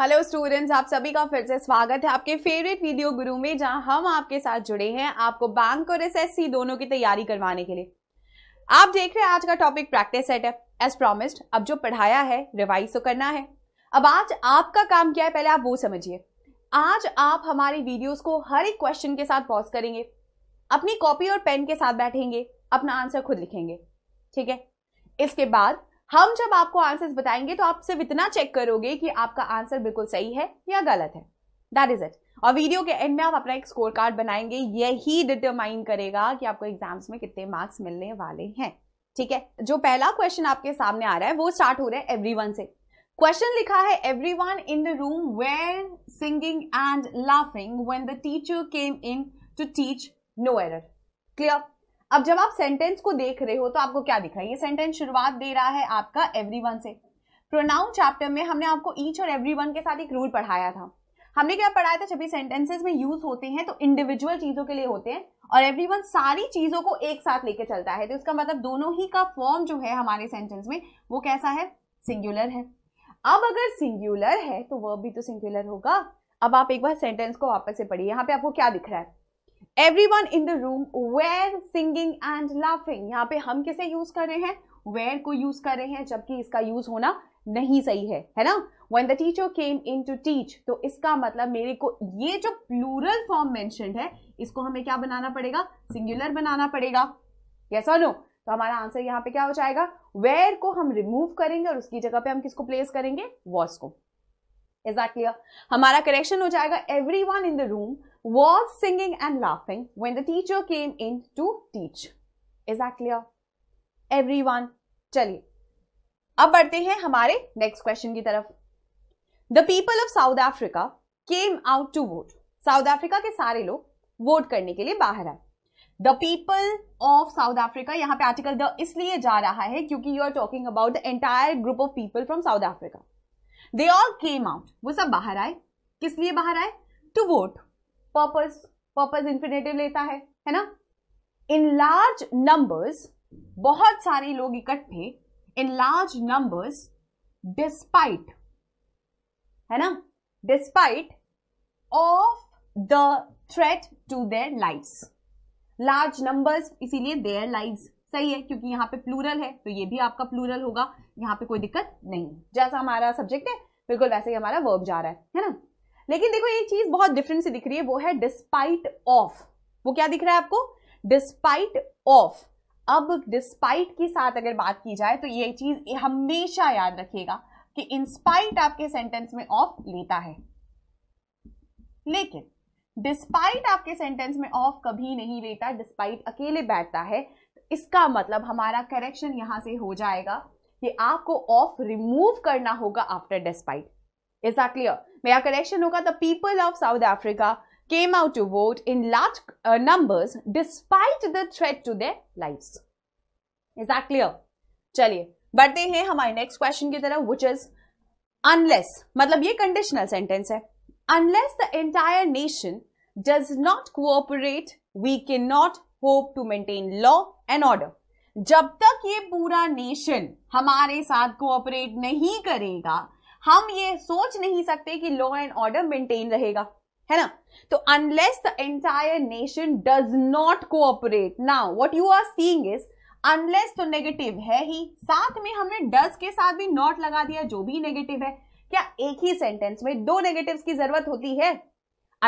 Hello students आप सभी का फिर से स्वागत है आपके फेवरेट वीडियो गुरु में जहां हम आपके साथ जुड़े हैं आपको बैंक और एसएससी दोनों की तैयारी करवाने के लिए आप देख रहे हैं आज का topic practice setup as promised अब जो पढ़ाया है रिवाइज तो करना है अब आज आपका काम क्या है पहले आप वो समझिए आज आप हमारे वीडियोज को हर एक क्वेश्चन के साथ पॉज करेंगे अपनी कॉपी और पेन के साथ बैठेंगे अपना आंसर खुद लिखेंगे ठीक है इसके बाद हम जब आपको आंसर्स बताएंगे तो आप सिर्फ इतना चेक करोगे कि आपका आंसर बिल्कुल सही है या गलत है दैट इज इट और वीडियो के एंड में आप अपना एक स्कोर कार्ड बनाएंगे यही डिटरमाइन करेगा कि आपको एग्जाम्स में कितने मार्क्स मिलने वाले हैं ठीक है जो पहला क्वेश्चन आपके सामने आ रहा है वो स्टार्ट हो रहा है एवरी से क्वेश्चन लिखा है every in the room were singing and laughing when the teacher came in to teach no error clear अब जब आप सेंटेंस को देख रहे हो तो आपको क्या है ये सेंटेंस शुरुआत दे रहा है आपका एवरीवन से प्रोनाउन चैप्टर में हमने आपको ईच और एवरीवन के साथ एक रूल पढ़ाया था हमने क्या पढ़ाया था जब ये सेंटेंसेज में यूज होते हैं तो इंडिविजुअल चीजों के लिए होते हैं और एवरी सारी चीजों को एक साथ लेके चलता है तो इसका मतलब दोनों ही का फॉर्म जो है हमारे सेंटेंस में वो कैसा है सिंगुलर है अब अगर सिंगुलर है तो वर्ब भी तो सिंगुलर होगा अब आप एक बार सेंटेंस को वापस से पढ़िए यहाँ पे आपको क्या दिख रहा है every one in the room were singing and laughing यहाँ पे हम किसे यूज कर रहे हैं वेयर को यूज कर रहे हैं जबकि इसका यूज होना नहीं सही है है ना when the teacher came in to teach तो इसका मतलब मेरे को ये जो प्लूरल फॉर्म मैंशन है इसको हमें क्या बनाना पड़ेगा सिंगुलर बनाना पड़ेगा यस और नो तो हमारा आंसर यहाँ पे क्या हो जाएगा वेयर को हम रिमूव करेंगे और उसकी जगह पे हम किसको प्लेस करेंगे वॉस को एग्जैक्टली exactly. हमारा करेक्शन हो जाएगा every one in the room was singing and laughing when the teacher came in to teach. Is that clear? Everyone, चलिए अब बढ़ते हैं हमारे नेक्स्ट क्वेश्चन की तरफ the people of South Africa came out to vote South Africa के सारे लोग वोट करने के लिए बाहर आए the people of South Africa यहाँ पे आर्टिकल द इसलिए जा रहा है क्योंकि you are talking about the entire group of people from South Africa they all came out वो सब बाहर आए किस लिए बाहर आए to vote purpose purpose infinitive लेता है है ना इन लार्ज नंबर्स बहुत सारे लोग इकट्ठे इन लार्ज नंबर्स डिस्पाइट है ना despite of the threat to their lives large numbers इसीलिए देयर लाइव्स सही है क्योंकि यहां पे प्लूरल है तो ये भी आपका प्लूरल होगा यहां पे कोई दिक्कत नहीं जैसा हमारा सब्जेक्ट है बिल्कुल वैसे ही हमारा वर्ब जा रहा है है ना लेकिन देखो एक चीज बहुत डिफरेंट से दिख रही है वो है डिस्पाइट ऑफ वो क्या दिख रहा है आपको डिस्पाइट ऑफ अब डिस्पाइट के साथ अगर बात की जाए तो ये चीज हमेशा याद रखिएगा कि इंस्पाइट आपके सेंटेंस में ऑफ लेता है लेकिन डिस्पाइट आपके सेंटेंस में ऑफ कभी नहीं लेता डिस्पाइट अकेले बैठता है इसका मतलब हमारा करेक्शन यहां से हो जाएगा कि आपको ऑफ रिमूव करना होगा after despite is are clear मेरा करेक्शन होगा the people of South Africa came out to vote in large uh, despite the the to their life lives. Is चलिए बढ़ते हैं हमारे नेक्स्ट क्वेश्चन की तरफ विच इज अनलेस मतलब ये कंडीशनल सेंटेंस है unless the entire nation does not cooperate we can not hope to maintain law and order जब तक ये पूरा नेशन हमारे साथ कोऑपरेट नहीं करेगा हम ये सोच नहीं सकते कि लॉ एंड ऑर्डर मेंटेन रहेगा है ना तो unless the entire nation does not cooperate now what you are seeing is unless तो नेगेटिव है ही साथ में हमने डज के साथ भी नॉट लगा दिया जो भी नेगेटिव है क्या एक ही सेंटेंस में दो नेगेटिव्स की जरूरत होती है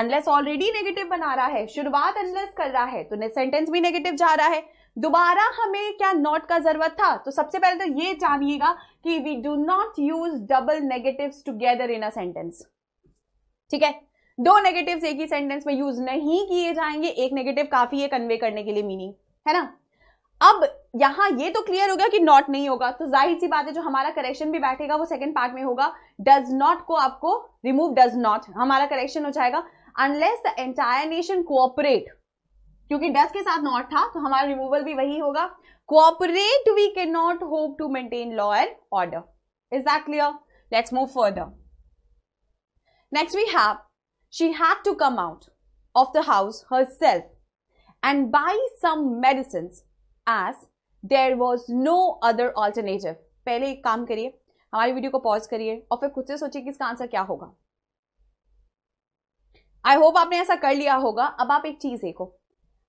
अनलेस ऑलरेडी नेगेटिव बना रहा है शुरुआत अनलेस कर रहा है तो सेंटेंस भी नेगेटिव जा रहा है दोबारा हमें क्या नॉट का जरूरत था तो सबसे पहले तो ये जानिएगा कि we do not use double negative together in a sentence ठीक है दो नेगेटिव एक ही सेंटेंस में यूज नहीं किए जाएंगे एक नेगेटिव काफी है कन्वे करने के लिए मीनिंग है ना अब यहां ये तो क्लियर हो गया कि नॉट नहीं होगा तो जाहिर सी बात है जो हमारा करेक्शन भी बैठेगा वो सेकंड पार्ट में होगा डज नॉट को आपको रिमूव डज नॉट हमारा करेक्शन हो जाएगा unless the entire nation cooperate क्योंकि डज के साथ नॉट था तो हमारा रिमूवल भी वही होगा cooperate, we cannot hope to maintain law and order. Is that clear? Let's move further. Next, we have she had to come out of the house herself and buy some medicines as there was no other alternative. pehle ek kaam kariye हमारी video को pause करिए और फिर खुद से सोचिए कि इसका आंसर क्या होगा आई होप आपने ऐसा कर लिया होगा अब आप एक चीज देखो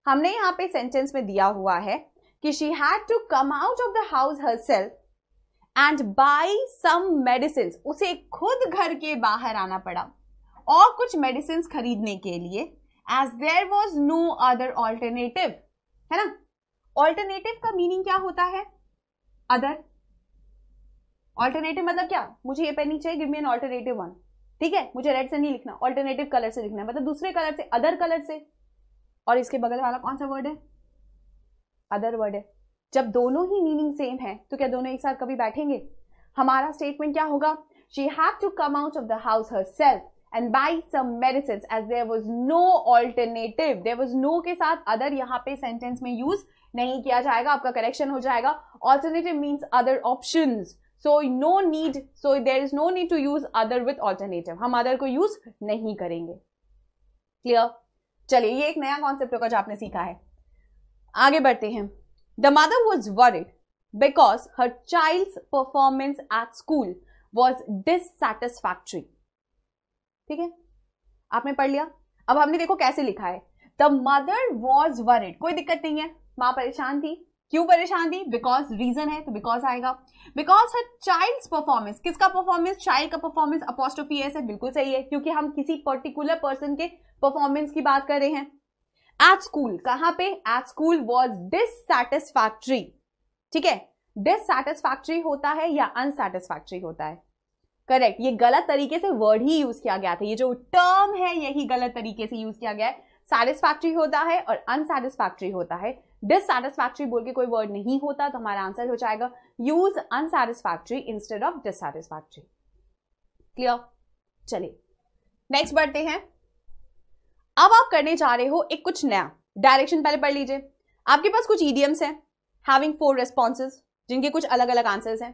हमने यहाँ पे सेंटेंस में दिया हुआ है कि she had to come out of the house herself and buy some medicine उसे खुद घर के बाहर आना पड़ा और कुछ मेडिसिन खरीदने के लिए as there was no other alternative है ना ऑल्टरनेटिव का मीनिंग क्या होता है अदर ऑल्टरनेटिव मतलब क्या मुझे ये पहननी चाहिए give me an alternative one ठीक है मुझे रेड से नहीं लिखना ऑल्टरनेटिव कलर से लिखना है मतलब दूसरे कलर से अदर कलर से और इसके बगल वाला कौन सा वर्ड है अदर वर्ड है जब दोनों ही मीनिंग सेम है तो क्या दोनों एक साथ कभी बैठेंगे हमारा स्टेटमेंट क्या होगा she have to come out of the house herself and buy some medicine as there was no alternative there was no के साथ अदर यहाँ पे सेंटेंस में यूज नहीं किया जाएगा आपका करेक्शन हो जाएगा alternative means other option so no need so there is no need to use other with alternative हम अदर को यूज नहीं करेंगे क्लियर चलिए ये एक नया कॉन्सेप्ट होगा जो आपने सीखा है आगे बढ़ते हैं the mother was worried because her child performance at school was dissatisfactory ठीक है आपने पढ़ लिया अब हमने देखो कैसे लिखा है द मदर वॉज वरिड कोई दिक्कत नहीं है माँ परेशान थी क्यों परेशान थी बिकॉज रीजन है तो बिकॉज आएगा बिकॉज हर चाइल्ड परफॉर्मेंस किसका परफॉर्मेंस चाइल्ड का परफॉर्मेंस अपोस्टोपी है बिल्कुल सही है क्योंकि हम किसी पर्टिकुलर पर्सन के परफॉर्मेंस की बात कर रहे हैं एट स्कूल कहां पे एट स्कूल वॉज डिससेटिस्फैक्ट्री ठीक है डिससेटिस्फैक्ट्री होता है या अनसेटिस्फैक्ट्री होता है करेक्ट ये गलत तरीके से वर्ड ही यूज किया गया था ये जो टर्म है यही गलत तरीके से यूज किया गया है सेटिस्फैक्ट्री होता है और अनसेटिस्फैक्ट्री होता है डिससेटिस्फैक्ट्री बोल के कोई वर्ड नहीं होता तो हमारा आंसर हो जाएगा use unsatisfactory instead of dissatisfactory clear चलिए नेक्स्ट बढ़ते हैं अब आप करने जा रहे हो एक कुछ नया डायरेक्शन पहले पढ़ लीजिए आपके पास कुछ ईडियम्स हैं हैविंग फोर रेस्पॉन्सेज जिनके कुछ अलग अलग आंसर्स हैं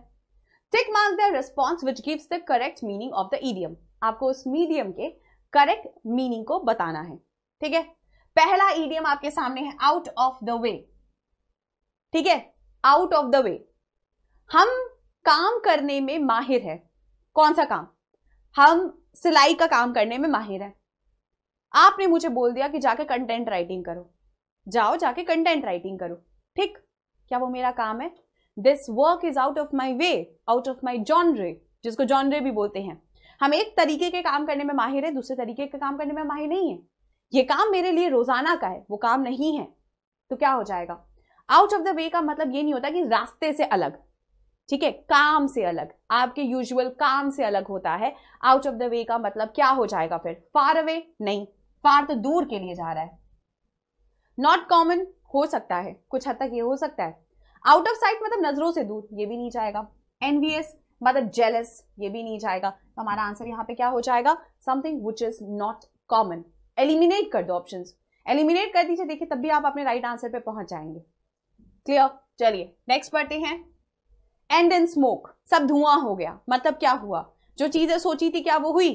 tick mark the response which gives the correct meaning of the idiom आपको उस मीडियम के करेक्ट मीनिंग को बताना है ठीक है पहला ईडियम आपके सामने है आउट ऑफ द वे ठीक है आउट ऑफ द वे हम काम करने में माहिर है कौन सा काम हम सिलाई का काम करने में माहिर है आपने मुझे बोल दिया कि जाके कंटेंट राइटिंग करो जाओ जाके कंटेंट राइटिंग करो ठीक क्या वो मेरा काम है this work is out of my way out of my genre जिसको जॉनरे भी बोलते हैं हम एक तरीके के काम करने में माहिर है दूसरे तरीके के काम करने में माहिर नहीं है ये काम मेरे लिए रोजाना का है वो काम नहीं है तो क्या हो जाएगा आउट ऑफ द वे का मतलब ये नहीं होता कि रास्ते से अलग ठीक है काम से अलग आपके यूजुअल काम से अलग होता है आउट ऑफ द वे का मतलब क्या हो जाएगा फिर फार अवे नहीं पार्थ तो दूर के लिए जा रहा है नॉट कॉमन हो सकता है कुछ हद तक ये हो सकता है आउट ऑफ साइट मतलब नजरों से दूर ये भी नहीं जाएगा एनवीएस मतलब जेलस ये भी नहीं जाएगा तो हमारा आंसर यहाँ पे क्या हो जाएगा something which is not common eliminate कर दो ऑप्शन एलिमिनेट कर दीजिए देखिए तब भी आप अपने राइट आंसर पे पहुंच जाएंगे क्लियर चलिए नेक्स्ट पढ़ते हैं एंड एंड स्मोक सब धुआं हो गया मतलब क्या हुआ जो चीजें सोची थी क्या वो हुई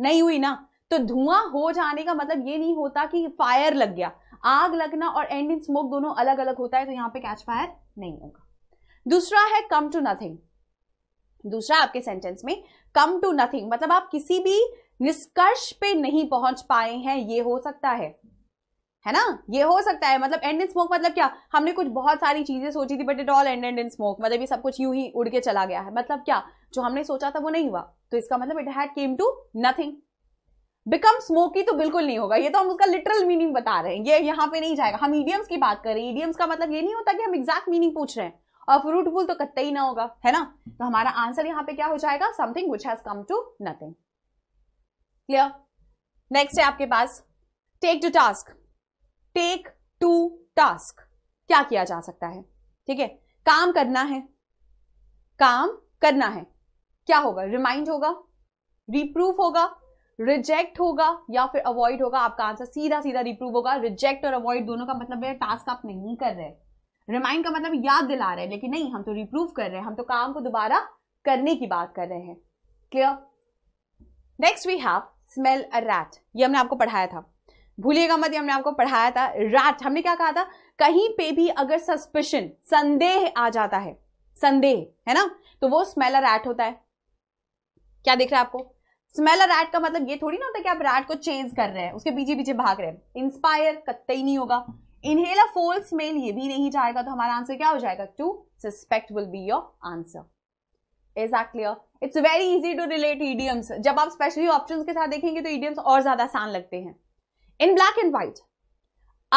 नहीं हुई ना तो धुआं हो जाने का मतलब ये नहीं होता कि फायर लग गया आग लगना और एंड इन स्मोक दोनों अलग अलग होता है तो यहाँ पे कैच फायर नहीं होगा दूसरा है कम टू नथिंग दूसरा आपके सेंटेंस में कम टू नथिंग मतलब आप किसी भी निष्कर्ष पे नहीं पहुंच पाए हैं ये हो सकता है है ना ये हो सकता है मतलब एंड इन स्मोक मतलब क्या हमने कुछ बहुत सारी चीजें सोची थी but it all end end in smoke मतलब ये सब कुछ यूं ही उड़ के चला गया है मतलब क्या जो हमने सोचा था वो नहीं हुआ तो इसका मतलब it had came to nothing become smoky तो बिल्कुल नहीं होगा ये तो हम उसका लिटरल मीनिंग बता रहे हैं ये यहाँ पे नहीं जाएगा हम ईडियम्स की बात कर रहे हैं ईडियम्स का मतलब ये नहीं होता कि हम एग्जैक्ट मीनिंग पूछ रहे हैं और फ्रूटफुल तो कत्ते ही ना होगा है ना तो हमारा आंसर यहाँ पे क्या हो जाएगा something which has come to nothing clear next है आपके पास take to task take to task क्या किया जा सकता है ठीक है काम करना है काम करना है क्या होगा रिमाइंड होगा रिप्रूफ होगा रिजेक्ट होगा या फिर अवॉइड होगा आपका आंसर सीधा सीधा रिप्रूव होगा रिजेक्ट और अवॉइड दोनों का मतलब है टास्क आप नहीं कर रहे रिमाइंड का मतलब याद दिला रहे हैं लेकिन नहीं हम तो रिप्रूव कर रहे हैं हम तो काम को दोबारा करने की बात कर रहे हैं clear next we have smell a rat ये हमने आपको पढ़ाया था भूलिएगा मत ये हमने आपको पढ़ाया था रैट हमने क्या कहा था कहीं पे भी अगर सस्पिशन संदेह आ जाता है संदेह है ना तो वो स्मेल अ रैट होता है क्या देख रहा है आपको स्मेल रैट का मतलब ये थोड़ी ना होता कि आप रैट को चेंज कर रहे हैं उसके पीछे पीछे भाग रहे हैं इंस्पायर कत्ते ही नहीं होगा इनहेल अ फोल स्मेल ये भी नहीं जाएगा तो हमारा आंसर क्या हो जाएगा to suspect will be your answer is are clear it's very easy to relate idioms जब आप स्पेशली ऑप्शन के साथ देखेंगे तो ईडियम्स और ज्यादा आसान लगते हैं इन ब्लैक एंड व्हाइट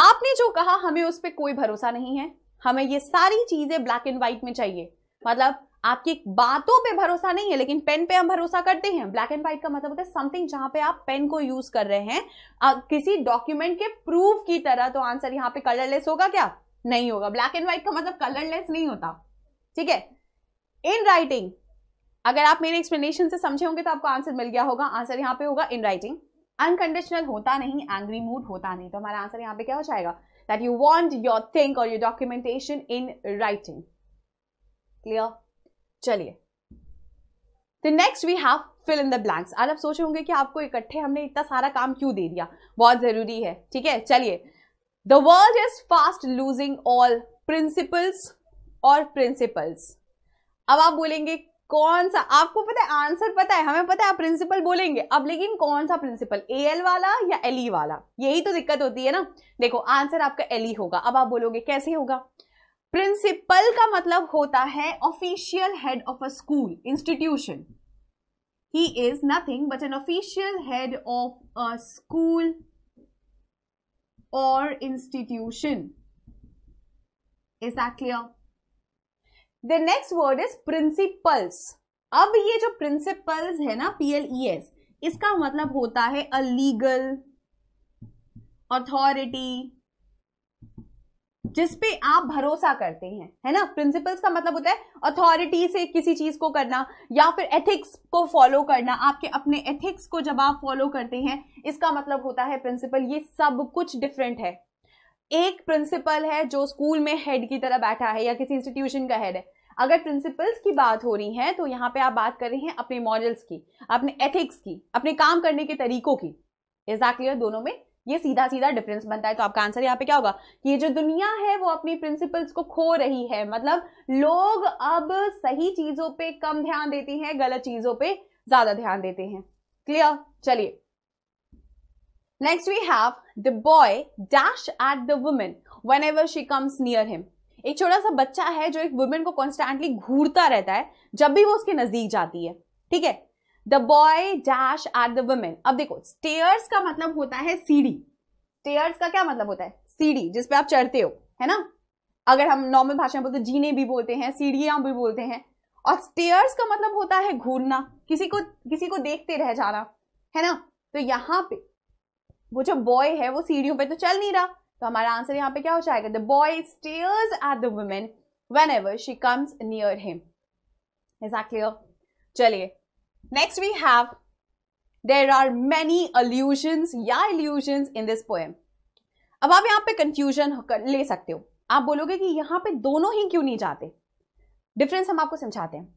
आपने जो कहा हमें उस पर कोई भरोसा नहीं है हमें ये सारी चीजें ब्लैक एंड व्हाइट में चाहिए मतलब आपकी बातों पे भरोसा नहीं है लेकिन पेन पे हम भरोसा करते हैं ब्लैक एंड व्हाइट का मतलब होता है समथिंग जहां पे आप पेन को यूज कर रहे हैं आ, किसी डॉक्यूमेंट के प्रूफ की तरह तो आंसर यहाँ पे कलरलेस होगा क्या नहीं होगा ब्लैक एंड व्हाइट का मतलब कलरलेस नहीं होता ठीक है इन राइटिंग अगर आप मेरे एक्सप्लेनेशन से समझे होंगे तो आपको आंसर मिल गया होगा आंसर यहाँ पे होगा इन राइटिंग अनकंडीशनल होता नहीं एंग्री मूड होता नहीं तो हमारा आंसर यहाँ पे क्या हो जाएगा that you want your think और your documentation in writing clear चलिए तो next we have fill in the blanks आज आप सोच होंगे कि आपको इकट्ठे हमने इतना सारा काम क्यों दे दिया बहुत जरूरी है ठीक है चलिए the world is fast losing all principles और प्रिंसिपल्स अब आप बोलेंगे कौन सा आपको पता है आंसर पता है हमें पता है आप प्रिंसिपल बोलेंगे अब लेकिन कौन सा प्रिंसिपल ए एल वाला या एल ई e वाला यही तो दिक्कत होती है ना देखो आंसर आपका एल ई e होगा अब आप बोलोगे कैसे होगा प्रिंसिपल का मतलब होता है official head of a school institution he is nothing but an official head of a school और institution is that clear the next word is principals अब ये जो प्रिंसिपल्स है ना पीएलईएस e इसका मतलब होता है अ लीगल अथॉरिटी जिस पे आप भरोसा करते हैं है ना प्रिंसिपल्स का मतलब होता है अथॉरिटी से किसी चीज को करना या फिर एथिक्स को फॉलो करना आपके अपने एथिक्स को जब आप फॉलो करते हैं इसका मतलब होता है प्रिंसिपल ये सब कुछ डिफरेंट है एक प्रिंसिपल है जो स्कूल में हेड की तरह बैठा है या किसी इंस्टीट्यूशन का हेड है अगर प्रिंसिपल्स की बात हो रही है तो यहाँ पे आप बात कर रहे हैं अपने मॉडल्स की अपने एथिक्स की अपने काम करने के तरीकों की एग्जैक्टली दोनों में ये सीधा सीधा डिफरेंस बनता है तो आपका आंसर यहाँ पे क्या होगा कि ये जो दुनिया है वो अपनी प्रिंसिपल्स को खो रही है मतलब लोग अब सही चीजों पे कम ध्यान देते हैं गलत चीजों पे ज्यादा ध्यान देते हैं क्लियर चलिए next we have the boy dash at the women whenever she comes near him एक छोटा सा बच्चा है जो एक वुमेन को कॉन्स्टेंटली घूरता रहता है जब भी वो उसके नजदीक जाती है ठीक है the boy dash at the women अब देखो स्टेयर्स का मतलब होता है सीढ़ी स्टेयर्स का क्या मतलब होता है सीढ़ी जिसपे आप चढ़ते हो है ना अगर हम नॉर्मल भाषा में बोलते जीने भी बोलते हैं सीढ़ियां भी बोलते हैं और स्टेयर्स का मतलब होता है घूरना किसी को किसी को देखते रह जाना है ना तो यहाँ पे वो जो बॉय है वो सीढ़ियों पे तो चल नहीं रहा तो हमारा आंसर यहाँ पे क्या हो जाएगा the boy stares at the women whenever she comes near him is clear चलिए next we have there are many allusions या illusions इन दिस पोएम अब आप यहाँ पे कंफ्यूजन ले सकते हो आप बोलोगे कि यहाँ पे दोनों ही क्यों नहीं जाते डिफरेंस हम आपको समझाते हैं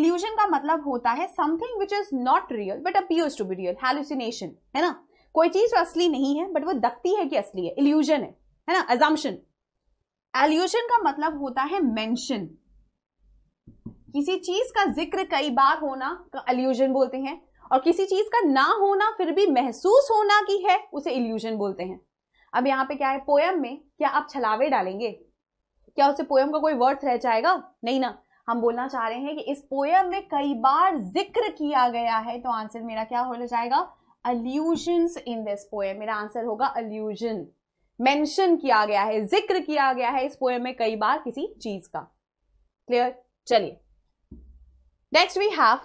इल्यूजन का मतलब होता है something which is not real but appears to be real hallucination है ना कोई चीज तो असली नहीं है बट वो दखती है कि असली है इल्यूजन है है ना एजम्पन एल्यूजन का मतलब होता है मैंशन किसी चीज का जिक्र कई बार होना अल्यूजन बोलते हैं और किसी चीज का ना होना फिर भी महसूस होना की है उसे इल्यूजन बोलते हैं अब यहाँ पे क्या है पोयम में क्या आप छलावे डालेंगे क्या उसे पोयम का कोई वर्थ रह जाएगा नहीं ना हम बोलना चाह रहे हैं कि इस पोयम में कई बार जिक्र किया गया है तो आंसर मेरा क्या हो जाएगा अल्यूजन इन दिस पोएम मेरा आंसर होगा अल्यूजन मेंशन किया गया है जिक्र किया गया है इस पोएम में कई बार किसी चीज का क्लियर चलिए next we have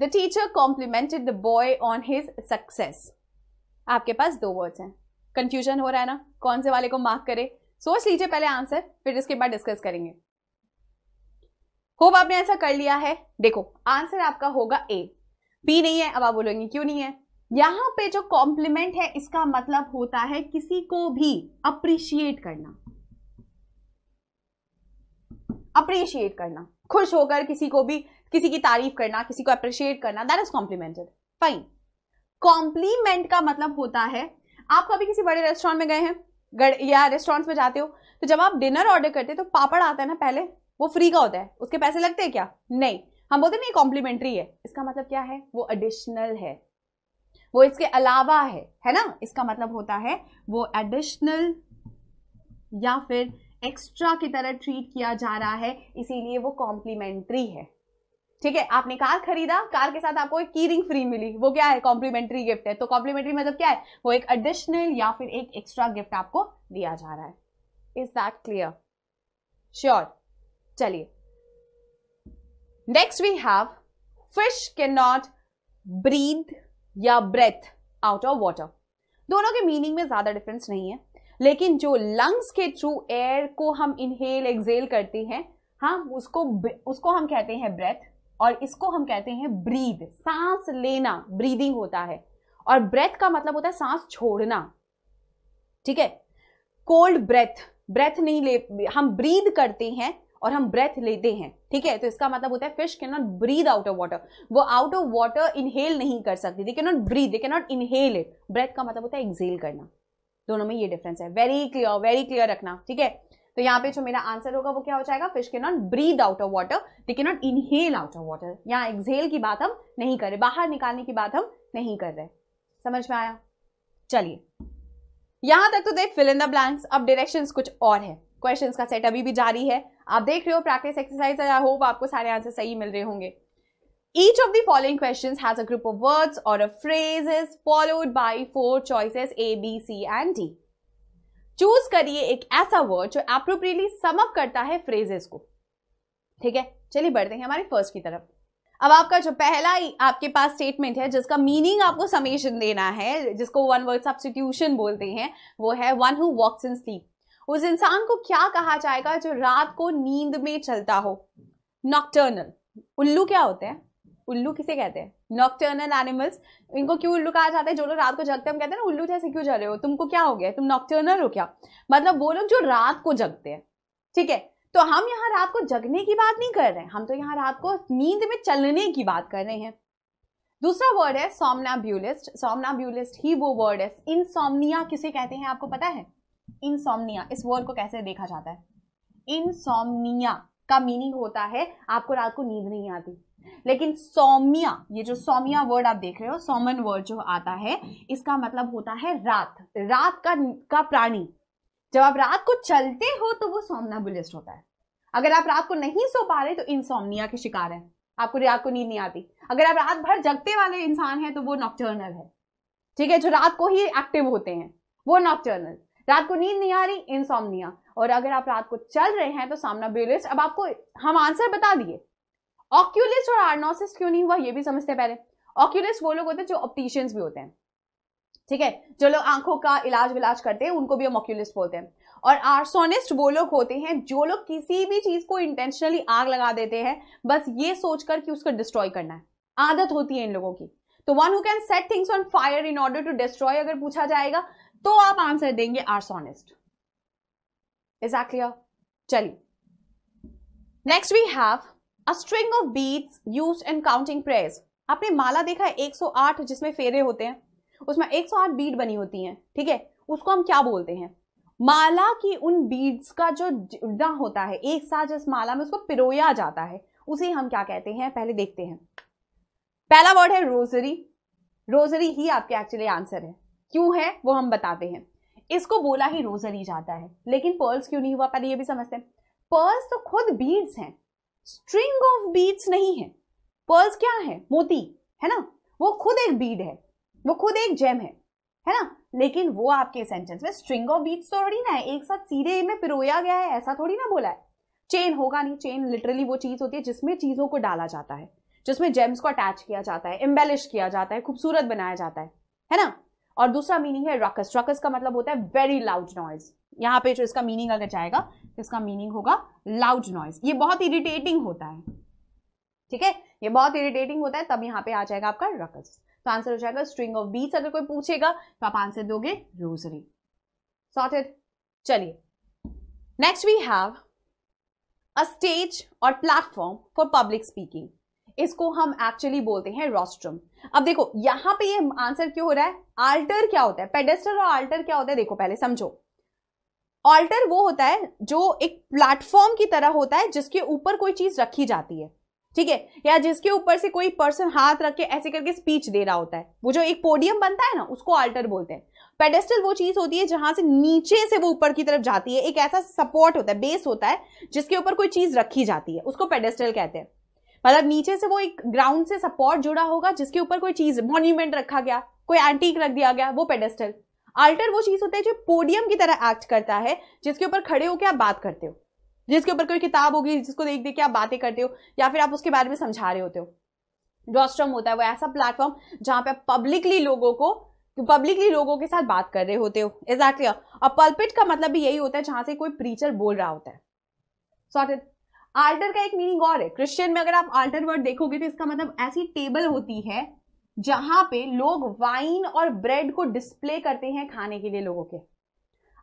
the teacher complimented the boy on his success आपके पास दो वर्ड्स हैं कंफ्यूजन हो रहा है ना कौन से वाले को मार्क करे सोच लीजिए पहले आंसर फिर इसके बाद डिस्कस करेंगे होप आपने ऐसा कर लिया है देखो आंसर आपका होगा ए बी नहीं है अब आप बोलेंगे क्यों नहीं है यहां पे जो कॉम्प्लीमेंट है इसका मतलब होता है किसी को भी अप्रिशिएट करना अप्रिशिएट करना खुश होकर किसी को भी किसी की तारीफ करना किसी को अप्रिशिएट करना that is complimented fine compliment का मतलब होता है आप कभी किसी बड़े रेस्टोरेंट में गए हैं या रेस्टोरेंट्स में जाते हो तो जब आप डिनर ऑर्डर करते हैं तो पापड़ आता है ना पहले वो फ्री का होता है उसके पैसे लगते हैं क्या नहीं हम बोलते नहीं कॉम्प्लीमेंट्री है इसका मतलब क्या है वो एडिशनल है वो इसके अलावा है है ना इसका मतलब होता है वो एडिशनल या फिर एक्स्ट्रा की तरह ट्रीट किया जा रहा है इसीलिए वो कॉम्प्लीमेंट्री है ठीक है आपने कार खरीदा कार के साथ आपको एक की रिंग फ्री मिली वो क्या है कॉम्प्लीमेंट्री गिफ्ट है तो कॉम्प्लीमेंट्री मतलब क्या है वो एक एडिशनल या फिर एक एक्स्ट्रा गिफ्ट आपको दिया जा रहा है इज दैट क्लियर श्योर चलिए next we have fish can not breathe या ब्रेथ आउट ऑफ वॉटर दोनों के मीनिंग में ज्यादा डिफरेंस नहीं है लेकिन जो लंग्स के थ्रू एयर को हम इनहेल एक्सेल करते हैं हाँ उसको उसको हम कहते हैं ब्रेथ और इसको हम कहते हैं ब्रीद सांस लेना ब्रीदिंग होता है और ब्रेथ का मतलब होता है सांस छोड़ना ठीक है कोल्ड ब्रेथ ब्रेथ नहीं ले हम ब्रीद करते हैं और हम ब्रेथ लेते हैं ठीक है तो इसका मतलब होता है fish can not breathe out of water वो आउट ऑफ वाटर इनहेल नहीं कर सकती they can not breathe they can not inhale it breath का मतलब होता है एक्सेल करना दोनों में ये डिफरेंस है वेरी क्लियर वेरी क्लियर रखना ठीक है तो यहाँ पे जो मेरा आंसर होगा वो क्या हो जाएगा fish can not breathe out of water they can not inhale out of water यहाँ एक्सहेल की बात हम नहीं कर रहे बाहर निकालने की बात हम नहीं कर रहे समझ में आया चलिए यहां तक तो देख फिल इन द ब्लैंक्स अब डायरेक्शंस कुछ और है क्वेश्चंस का सेट अभी भी जारी है आप देख रहे हो प्रैक्टिस एक्सरसाइज आई होप आपको सारे आंसर सही मिल रहे होंगे each of the following questions has a group of words और a phrases followed by four choices A B C and D choose करिए एक ऐसा वर्ड जो अप्रोप्रिएटली समअप करता है फ्रेजेस को ठीक है चलिए बढ़ते हैं हमारे फर्स्ट की तरफ अब आपका जो पहला आपके पास स्टेटमेंट है जिसका मीनिंग आपको समेशन देना है जिसको वन वर्ड सब्सिट्यूशन बोलते हैं वो है one who walks in sleep उस इंसान को क्या कहा जाएगा जो रात को नींद में चलता हो नॉक्टर्नल उल्लू क्या होते हैं उल्लू किसे कहते हैं नॉक्टर्नल एनिमल्स इनको क्यों उल्लू कहा जाता है जो लोग रात को जगते हैं हम कहते हैं ना उल्लू जैसे क्यों रहे हो तुमको क्या हो गया तुम नॉक्टर्नल हो क्या मतलब वो लोग जो रात को जगते हैं ठीक है तो हम यहाँ रात को जगने की बात नहीं कर रहे हैं हम तो यहाँ रात को नींद में चलने की बात कर रहे हैं दूसरा वर्ड है सोमनाब्यूलिस्ट सोमनाब्यूलिस्ट ही वो वर्ड है इनसोमनिया किसे कहते हैं आपको पता है इनसोमनिया इस वर्ड को कैसे देखा जाता है इनसोमनिया का मीनिंग होता है आपको रात को नींद नहीं आती लेकिन सौम्या ये जो सौम्या वर्ड आप देख रहे हो सोमन वर्ड जो आता है इसका मतलब होता है रात रात का का प्राणी जब आप रात को चलते हो तो वो सोमनाबुलिस्ट होता है अगर आप रात को नहीं सो पा रहे तो इंसोमनिया के शिकार है आपको रात को नींद नहीं आती अगर आप रात भर जगते वाले इंसान हैं तो वो नॉक्टर्नल है ठीक है जो रात को ही एक्टिव होते हैं वो नॉक्टर्नल रात को नींद नहीं आ रही इंसोमनिया और अगर आप रात को चल रहे हैं तो सामना बेलिस्ट अब आपको हम आंसर बता दिए ऑक्यूलिस्ट और आर्नोसिस क्यों नहीं हुआ ये भी समझते पहले ऑक्यूलिस्ट वो लोग होते हैं जो ऑप्टिशियंस भी होते हैं ठीक है जो लोग आंखों का इलाज विलाज करते हैं उनको भी हम ऑक्यूलिस्ट बोलते हैं और आर्सोनिस्ट वो लोग होते हैं जो लोग किसी भी चीज को इंटेंशनली आग लगा देते हैं बस ये सोचकर कि उसको डिस्ट्रॉय करना है आदत होती है इन लोगों की तो one who can set things on fire in order to destroy अगर पूछा जाएगा तो आप आंसर देंगे आर्सोनिस्ट इज क्लियर चलिए next we have a string of beads used in counting prayers आपने माला देखा है 108 जिसमें फेरे होते हैं उसमें 108 बीट बनी होती हैं ठीक है उसको हम क्या बोलते हैं माला की उन बीड्स का जो जुड़ना होता है एक साथ जिस माला में उसको पिरोया जाता है उसे हम क्या कहते हैं पहले देखते हैं पहला वर्ड है रोजरी रोजरी ही आपके एक्चुअली आंसर है क्यों है वो हम बताते हैं इसको बोला ही रोजरी जाता है लेकिन पर्ल्स क्यों नहीं हुआ पहले ये भी समझते हैं पर्ल्स तो खुद बीड्स हैं स्ट्रिंग ऑफ बीड्स नहीं है पर्ल्स क्या है मोती है ना वो खुद एक बीड है वो खुद एक जेम है है ना लेकिन वो आपके सेंटेंस में स्ट्रिंग ऑफ बीट्स तो थोड़ी ना है एक साथ सीधे में पिरोया गया है ऐसा थोड़ी ना बोला है चेन होगा नहीं चेन लिटरली वो चीज होती है जिसमें चीजों को डाला जाता है जिसमें जेम्स को अटैच किया जाता है एम्बेलिश किया जाता है खूबसूरत बनाया जाता है है ना और दूसरा मीनिंग है रकस रकस का मतलब होता है वेरी लाउड नॉइज यहाँ पे जो इसका मीनिंग अगर जाएगा इसका मीनिंग होगा लाउड नॉइज ये बहुत इरिटेटिंग होता है ठीक है ये बहुत इरिटेटिंग होता है तब यहाँ पे आ जाएगा आपका रकस तो आंसर हो जाएगा स्ट्रिंग ऑफ बीट्स अगर कोई पूछेगा तो आप आंसर दोगे रोजरी सॉर्टेड चलिए next we have a stage और प्लेटफॉर्म फॉर पब्लिक स्पीकिंग इसको हम एक्चुअली बोलते हैं रोस्ट्रम अब देखो यहां पे ये आंसर क्यों हो रहा है आल्टर क्या होता है पेडेस्टर और आल्टर क्या होता है देखो पहले समझो ऑल्टर वो होता है जो एक प्लेटफॉर्म की तरह होता है जिसके ऊपर कोई चीज रखी जाती है ठीक है या जिसके ऊपर से कोई पर्सन हाथ रख के ऐसे करके स्पीच दे रहा होता है वो जो एक पोडियम बनता है ना उसको आल्टर बोलते हैं पेडेस्टल वो चीज होती है जहां से नीचे से वो ऊपर की तरफ जाती है एक ऐसा सपोर्ट होता है बेस होता है जिसके ऊपर कोई चीज रखी जाती है उसको पेडेस्टल कहते हैं मतलब नीचे से वो एक ग्राउंड से सपोर्ट जुड़ा होगा जिसके ऊपर कोई चीज मॉन्यूमेंट रखा गया कोई एंटीक रख दिया गया वो पेडेस्टल आल्टर वो चीज होता है जो पोडियम की तरह एक्ट करता है जिसके ऊपर खड़े होकर आप बात करते हो जिसके ऊपर कोई किताब होगी जिसको देख देख के आप बातें करते हो या फिर आप उसके बारे में समझा रहे होते हो रॉस्ट्रम होता है वो ऐसा प्लेटफॉर्म जहां पे आप पब्लिकली लोगों को पब्लिकली लोगों के साथ बात कर रहे होते हो इज exactly. और पल्पिट का मतलब भी यही होता है जहां से कोई प्रीचर बोल रहा होता है सॉरी आल्टर का एक मीनिंग और है क्रिश्चियन में अगर आप आल्टर वर्ड देखोगे तो इसका मतलब ऐसी टेबल होती है जहां पे लोग वाइन और ब्रेड को डिस्प्ले करते हैं खाने के लिए लोगों के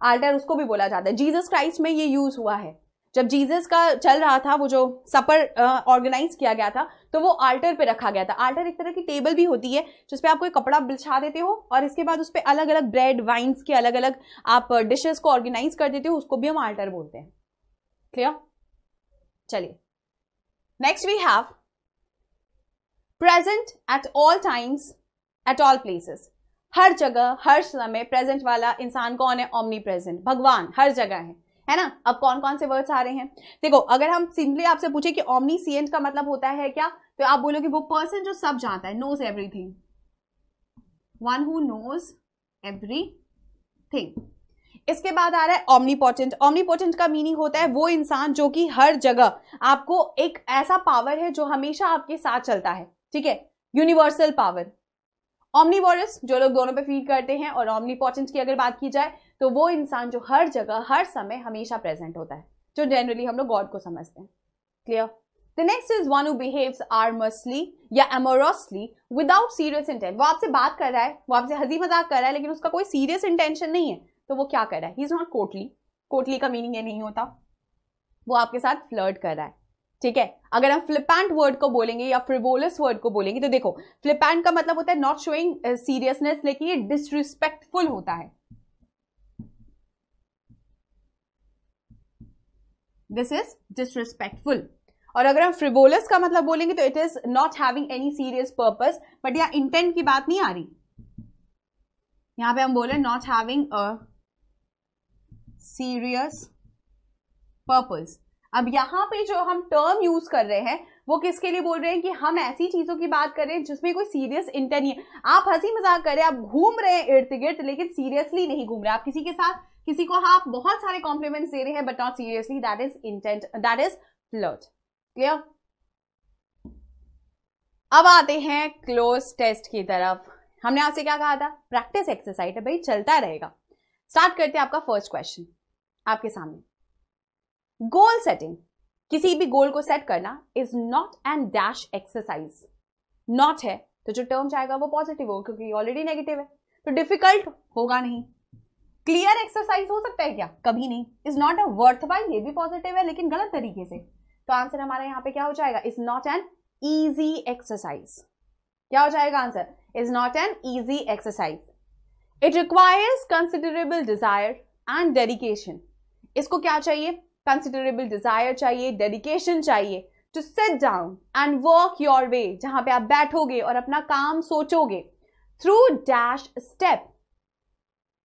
आल्टर उसको भी बोला जाता है जीसस क्राइस्ट में ये यूज हुआ है जब जीसस का चल रहा था वो जो सपर ऑर्गेनाइज किया गया था तो वो आल्टर पे रखा गया था आल्टर एक तरह की टेबल भी होती है जिसपे आप कोई कपड़ा बिछा देते हो और इसके बाद उस पर अलग अलग ब्रेड वाइन्स के अलग अलग आप डिशेस को ऑर्गेनाइज कर देते हो उसको भी हम आल्टर बोलते हैं क्लियर चलिए next we have present at all times at all places हर जगह हर समय प्रेजेंट वाला इंसान कौन है ओमनी प्रेजेंट भगवान हर जगह है है ना अब कौन कौन से वर्ड्स आ रहे हैं देखो अगर हम सिंपली आपसे पूछे कि ओमनी सीएंट का मतलब होता है क्या तो आप बोलोगे वो पर्सन जो सब जानता है knows everything one who knows everything इसके बाद आ रहा है ऑमनीपोटेंट ऑमनीपोटेंट का मीनिंग होता है वो इंसान जो कि हर जगह आपको एक ऐसा पावर है जो हमेशा आपके साथ चलता है ठीक है यूनिवर्सल पावर ऑमनीवोरस जो लोग दोनों पे फील करते हैं और ऑमनीपोटेंट की अगर बात की जाए तो वो इंसान जो हर जगह हर समय हमेशा प्रेजेंट होता है जो जनरली हम लोग गॉड को समझते हैं clear the next is one who behaves amorously या एमोरसली विदाउट सीरियस इंटेंट वो आपसे बात कर रहा है वो आपसे हंसी मजाक कर रहा है लेकिन उसका कोई सीरियस इंटेंशन नहीं है तो वो क्या कर रहा है he is not courtly courtly का मीनिंग ये नहीं होता वो आपके साथ फ्लर्ट कर रहा है ठीक है अगर हम फ्लिपेंट वर्ड को बोलेंगे या फ्रिवोलस वर्ड को बोलेंगे तो देखो फ्लिपेंट का मतलब होता है नॉट शोइंग सीरियसनेस लेकिन ये डिसरिस्पेक्टफुल होता है दिस इज डिसरिस्पेक्टफुल और अगर हम फ्रिवोलस का मतलब बोलेंगे तो it is not having any serious purpose but यहाँ इंटेंट की बात नहीं आ रही यहां पे हम बोले नॉट हैविंग सीरियस पर्पज अब यहां पे जो हम टर्म यूज कर रहे हैं वो किसके लिए बोल रहे हैं कि हम ऐसी चीजों की बात कर रहे हैं जिसमें कोई सीरियस इंटर नहीं है आप हंसी मजाक कर रहे हैं आप घूम रहे हैं इर्द गिर्द लेकिन सीरियसली नहीं घूम रहे आप किसी के साथ किसी को हाँ आप बहुत सारे कॉम्प्लीमेंट्स दे रहे हैं but not seriously that is intent that is flirt clear अब आते हैं क्लोज टेस्ट की तरफ हमने आपसे क्या कहा था प्रैक्टिस एक्सरसाइज है भाई चलता रहेगा स्टार्ट करते हैं आपका फर्स्ट क्वेश्चन आपके सामने गोल सेटिंग किसी भी गोल को सेट करना is not and dash exercise not है तो जो टर्म जाएगा वो पॉजिटिव हो क्योंकि ऑलरेडी नेगेटिव है तो डिफिकल्ट होगा नहीं क्लियर एक्सरसाइज हो सकता है क्या कभी नहीं इज नॉट अ वर्थ ये भी पॉजिटिव है लेकिन गलत तरीके से तो आंसर हमारा यहां पे क्या हो जाएगा is not an easy exercise क्या हो जाएगा answer is not an easy exercise it requires considerable desire and dedication इसको क्या चाहिए कंसिडरेबल डिजायर चाहिए डेडिकेशन चाहिए to set down and work your way जहां पे आप बैठोगे और अपना काम सोचोगे थ्रू डैश स्टेप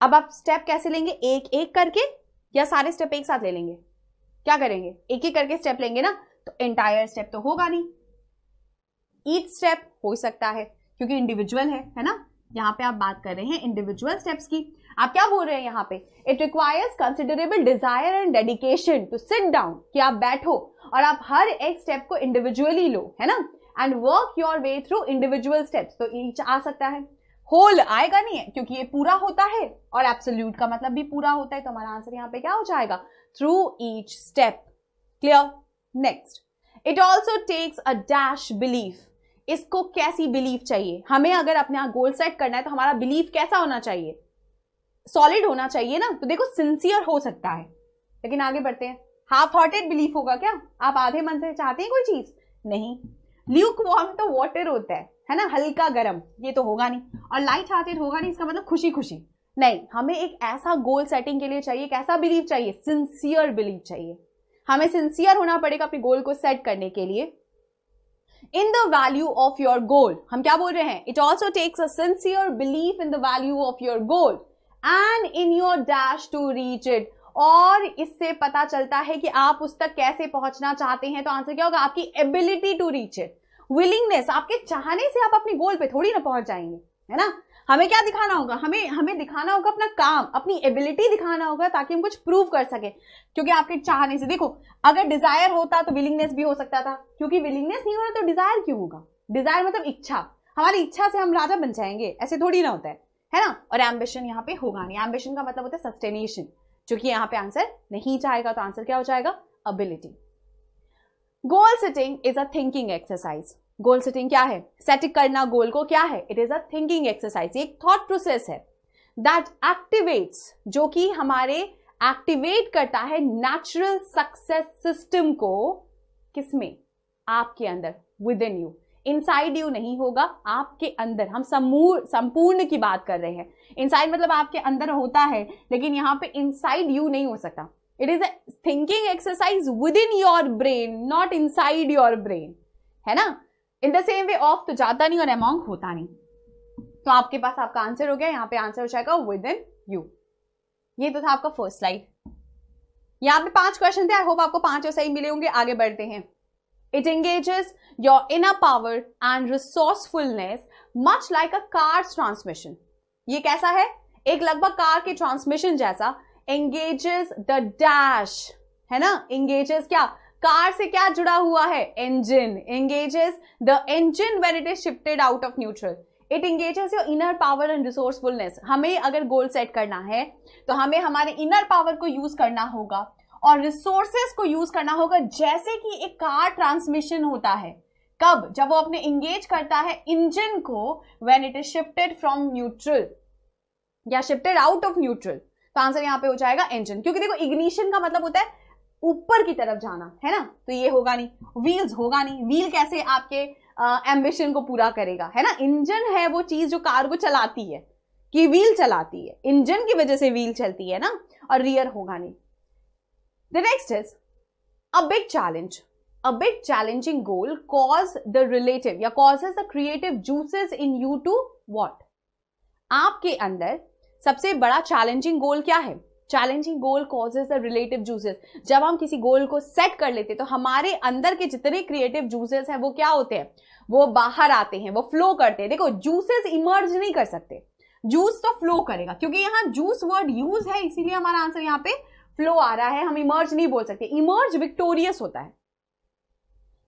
अब आप स्टेप कैसे लेंगे एक एक करके या सारे स्टेप एक साथ ले लेंगे क्या करेंगे एक एक करके स्टेप लेंगे ना तो एंटायर स्टेप तो होगा नहीं ईच स्टेप हो सकता है क्योंकि इंडिविजुअल है है ना यहाँ पे आप बात कर रहे हैं इंडिविजुअल स्टेप्स की आप क्या बोल रहे हैं यहाँ पे it requires considerable desire and dedication to sit down कि आप बैठो और आप हर एक स्टेप को इंडिविजुअली लो है ना and work your way through individual steps तो ईच आ सकता है होल आएगा नहीं है क्योंकि ये पूरा होता है और एप्सोल्यूट का मतलब भी पूरा होता है तो हमारा आंसर यहाँ पे क्या हो जाएगा through each step clear next it also takes a dash belief इसको कैसी बिलीफ चाहिए हमें अगर अपना गोल सेट करना है तो हमारा बिलीफ कैसा होना चाहिए सॉलिड होना चाहिए ना तो देखो सिंसियर हो सकता है लेकिन आगे बढ़ते हैं हाफ हार्टेड बिलीफ होगा क्या आप आधे मन से चाहते हैं कोई चीज नहीं ल्यूक वार्म तो वाटर होता है है ना हल्का गर्म ये तो होगा नहीं और लाइट हार्टेड होगा नहीं इसका मतलब खुशी खुशी नहीं हमें एक ऐसा गोल सेटिंग के लिए चाहिए एक ऐसा बिलीव चाहिए सिंसियर बिलीव चाहिए हमें सिंसियर होना पड़ेगा अपने गोल को सेट करने के लिए in the value of your goal हम क्या बोल रहे हैं it also takes a sincere belief in the value of your goal and in your dash to reach it और इससे पता चलता है कि आप उस तक कैसे पहुंचना चाहते हैं तो आंसर क्या होगा आपकी ability to reach it willingness आपके चाहने से आप अपने गोल पे थोड़ी ना पहुंच जाएंगे है ना हमें क्या दिखाना होगा हमें हमें दिखाना होगा अपना काम अपनी एबिलिटी दिखाना होगा ताकि हम कुछ प्रूव कर सके क्योंकि आपके चाहने से देखो अगर डिजायर होता तो विलिंगनेस भी हो सकता था क्योंकि विलिंगनेस नहीं हो तो डिजायर क्यों होगा डिजायर मतलब इच्छा हमारी इच्छा से हम राजा बन जाएंगे ऐसे थोड़ी ना होता है है ना और एम्बिशन यहाँ पे होगा नहीं एम्बिशन का मतलब होता है सस्टेनेशन चूंकि यहाँ पे आंसर नहीं चाहेगा तो आंसर क्या हो जाएगा ability goal setting is a thinking exercise goal setting क्या है सेटिंग करना गोल को क्या है it is a thinking exercise एक थॉट प्रोसेस है दैट एक्टिवेट्स जो कि हमारे एक्टिवेट करता है नेचुरल सक्सेस सिस्टम को किसमें आपके अंदर within you inside you नहीं होगा आपके अंदर हम समूह संपूर्ण की बात कर रहे हैं इनसाइड मतलब आपके अंदर होता है लेकिन यहां पे इनसाइड यू नहीं हो सकता it is a thinking exercise within your brain not inside your brain है ना in the same way of तो जाता नहीं और अमाउंट होता नहीं तो आपके पास आपका आंसर हो गया यहाँ पे आंसर हो जाएगा विद इन यू ये तो था आपका फर्स्ट स्लाइड यहाँ पे पांच क्वेश्चन थे आई होप आपको पांचों सही मिले होंगे आगे बढ़ते हैं it engages your inner power and resourcefulness much like a car transmission ये कैसा है एक लगभग कार के ट्रांसमिशन जैसा एंगेजेस द डैश है ना एंगेजेस क्या कार से क्या जुड़ा हुआ है engine engages the engine when it is shifted out of neutral it engages your inner power and resourcefulness हमें अगर गोल सेट करना है तो हमें हमारे इनर पावर को यूज करना होगा और रिसोर्सेस को यूज करना होगा जैसे कि एक कार ट्रांसमिशन होता है कब जब वो अपने इंगेज करता है इंजन को when it is shifted from neutral या शिफ्टेड आउट ऑफ न्यूट्रल तो आंसर यहां पे हो जाएगा इंजन क्योंकि देखो इग्निशन का मतलब होता है ऊपर की तरफ जाना है ना तो ये होगा नहीं व्हील्स होगा नहीं व्हील कैसे आपके एम्बिशन को पूरा करेगा है ना इंजन है वो चीज जो कार को चलाती है कि व्हील चलाती है इंजन की वजह से व्हील चलती है ना और रियर होगा नहीं the next is a big challenge a big challenging goal cause the relative या causes the creative juices in you to what आपके अंदर सबसे बड़ा चैलेंजिंग गोल क्या है challenging goal causes the relative juices जब हम किसी गोल को सेट कर लेते हैं तो हमारे अंदर के जितने क्रिएटिव जूसेस हैं वो क्या होते हैं वो बाहर आते हैं वो फ्लो करते हैं देखो जूसेस इमर्ज नहीं कर सकते जूस तो फ्लो करेगा क्योंकि यहाँ जूस वर्ड यूज है इसीलिए हमारा आंसर यहाँ पे फ्लो आ रहा है हम इमर्ज नहीं बोल सकते इमर्ज विक्टोरियस होता है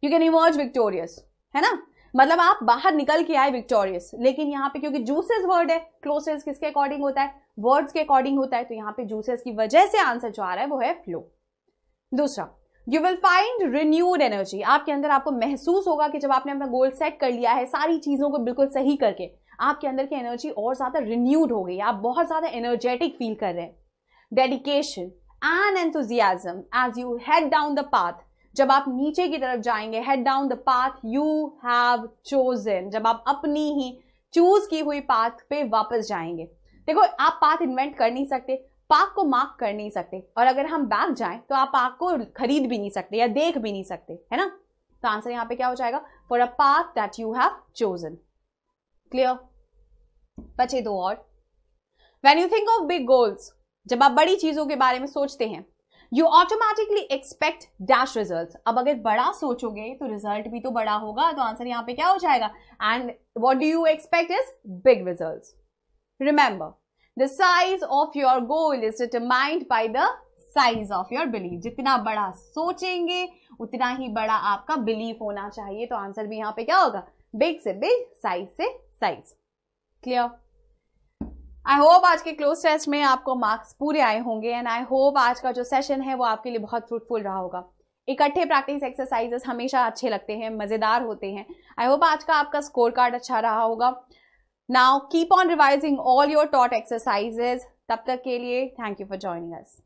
यू कैन इमर्ज विक्टोरियस है ना मतलब आप बाहर निकल के आए विक्टोरियस लेकिन यहाँ पे क्योंकि जूसेस वर्ड है क्लोसेस किसके अकॉर्डिंग होता है वर्ड्स के अकॉर्डिंग होता है तो यहाँ पे जूसेस की वजह से आंसर जो आ रहा है वो है फ्लो दूसरा you will find renewed energy आपके अंदर आपको महसूस होगा कि जब आपने अपना गोल सेट कर लिया है सारी चीज़ों को बिल्कुल सही करके आपके अंदर की एनर्जी और ज़्यादा रिन्यूड हो गई आप बहुत ज़्यादा एनर्जेटिक फील कर रहे हैं dedication and enthusiasm as you head down the path जब आप नीचे की तरफ जाएंगे head down the path you have chosen जब आप अपनी ही चूज की हुई पाथ पे वापस जाएंगे देखो आप पाथ इन्वेंट कर नहीं सकते पाक को मार्क कर नहीं सकते और अगर हम बैक जाएं तो आप पाक को खरीद भी नहीं सकते या देख भी नहीं सकते है ना तो आंसर यहाँ पे क्या हो जाएगा for a path that you have chosen clear बचे दो और when you think of big goals जब आप बड़ी चीजों के बारे में सोचते हैं you automatically expect dash result अब अगर बड़ा सोचोगे तो रिजल्ट भी तो बड़ा होगा तो आंसर यहाँ पे क्या हो जाएगा and what do you expect is big result remember the size of your goal is determined by the size of your believe जितना बड़ा सोचेंगे उतना ही बड़ा आपका बिलीफ होना चाहिए तो आंसर भी यहाँ पे क्या होगा बिग से बिग साइज से साइज क्लियर आई होप आज के क्लोज टेस्ट में आपको मार्क्स पूरे आए होंगे एंड आई होप आज का जो सेशन है वो आपके लिए बहुत फ्रूटफुल रहा होगा इकट्ठे प्रैक्टिस एक्सरसाइजेस हमेशा अच्छे लगते हैं मज़ेदार होते हैं आई होप आज का आपका स्कोर कार्ड अच्छा रहा होगा Now keep on revising all your taught exercises. Tab tak ke liye, thank you for joining us.